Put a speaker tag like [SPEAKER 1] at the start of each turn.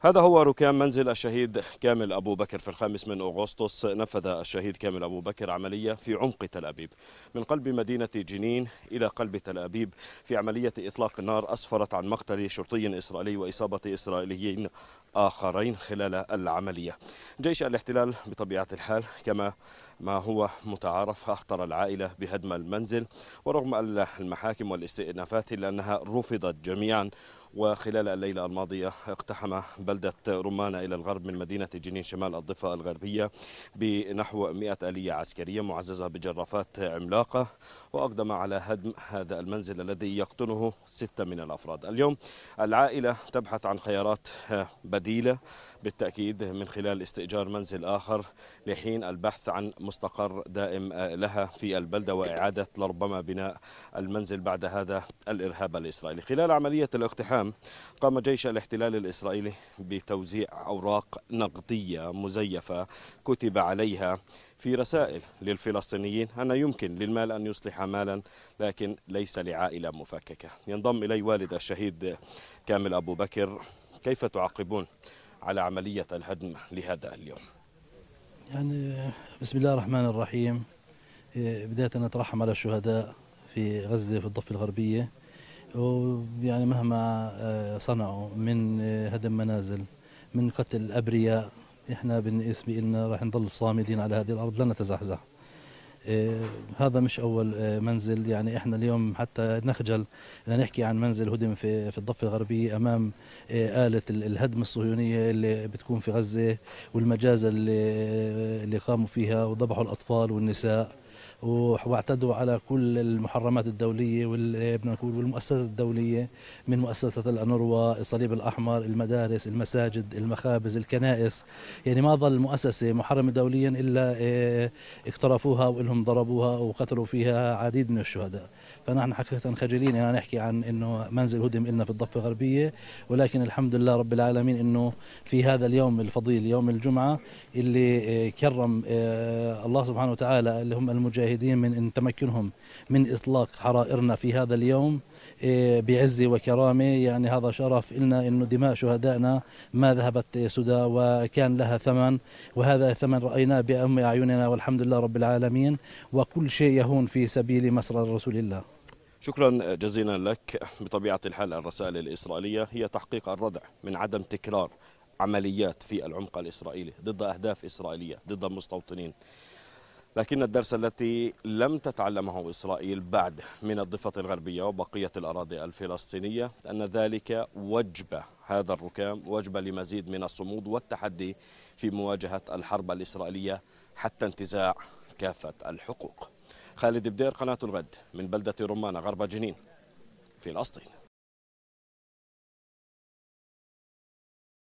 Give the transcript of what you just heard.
[SPEAKER 1] هذا هو ركام منزل الشهيد كامل أبو بكر في الخامس من أغسطس نفذ الشهيد كامل أبو بكر عملية في عمق تل أبيب من قلب مدينة جنين إلى قلب تل أبيب في عملية إطلاق النار أسفرت عن مقتل شرطي إسرائيلي وإصابة إسرائيليين آخرين خلال العملية جيش الاحتلال بطبيعة الحال كما ما هو متعارف أخطر العائلة بهدم المنزل ورغم المحاكم والاستئنافات إلا أنها رفضت جميعا وخلال الليلة الماضية اقتحم بلدة رمانة إلى الغرب من مدينة جنين شمال الضفة الغربية بنحو 100 آلية عسكرية معززة بجرافات عملاقة وأقدم على هدم هذا المنزل الذي يقطنه ستة من الأفراد اليوم العائلة تبحث عن خيارات بديلة بالتأكيد من خلال استئجار منزل آخر لحين البحث عن مستقر دائم لها في البلدة وإعادة لربما بناء المنزل بعد هذا الإرهاب الإسرائيلي خلال عملية الاقتحام عام قام جيش الاحتلال الإسرائيلي بتوزيع أوراق نقدية مزيفة كتب عليها في رسائل للفلسطينيين أن يمكن للمال أن يصلح مالا لكن ليس لعائلة مفككة ينضم إلي والد الشهيد كامل أبو بكر كيف تعاقبون على عملية الهدم لهذا اليوم
[SPEAKER 2] يعني بسم الله الرحمن الرحيم إيه، بداية نترحم على الشهداء في غزة في الضفة الغربية ويعني مهما آه، صنعوا من آه، هدم منازل من قتل ابرياء احنا بالنسبه لنا راح نضل صامدين على هذه الارض لن نتزحزح آه، هذا مش اول منزل يعني احنا اليوم حتى نخجل اذا نحكي عن منزل هدم في في الضفه الغربيه امام آلة الهدم الصهيونيه اللي بتكون في غزه والمجازر اللي اللي قاموا فيها وذبحوا الاطفال والنساء واعتدوا على كل المحرمات الدولية نقول والمؤسسات الدولية من مؤسسة الانوروا الصليب الأحمر المدارس المساجد المخابز الكنائس يعني ما ظل مؤسسة محرمة دوليا إلا إيه، اقترفوها وإلهم ضربوها وقتلوا فيها عديد من الشهداء فنحن حقيقة خجلين يعني نحكي عن أنه منزل هدم لنا في الضفة الغربية ولكن الحمد لله رب العالمين أنه في هذا اليوم الفضيل يوم الجمعة اللي إيه، كرم إيه، الله سبحانه وتعالى اللي هم المجاهدين المشاهدين من إن تمكنهم من إطلاق حرائرنا في هذا اليوم إيه، بعزة وكرامة يعني هذا شرف إلنا أنه دماء شهدائنا ما ذهبت سدى وكان لها ثمن وهذا ثمن رأيناه بأم أعيننا والحمد لله رب العالمين وكل شيء يهون في سبيل مسرى رسول الله
[SPEAKER 1] شكرا جزيلا لك بطبيعة الحال الرسائل الإسرائيلية هي تحقيق الردع من عدم تكرار عمليات في العمق الإسرائيلي ضد أهداف إسرائيلية ضد مستوطنين لكن الدرس التي لم تتعلمه إسرائيل بعد من الضفة الغربية وبقية الأراضي الفلسطينية أن ذلك وجبة هذا الركام وجبة لمزيد من الصمود والتحدي في مواجهة الحرب الإسرائيلية حتى انتزاع كافة الحقوق خالد بدير قناة الغد من بلدة رمانة غرب جنين
[SPEAKER 2] فلسطين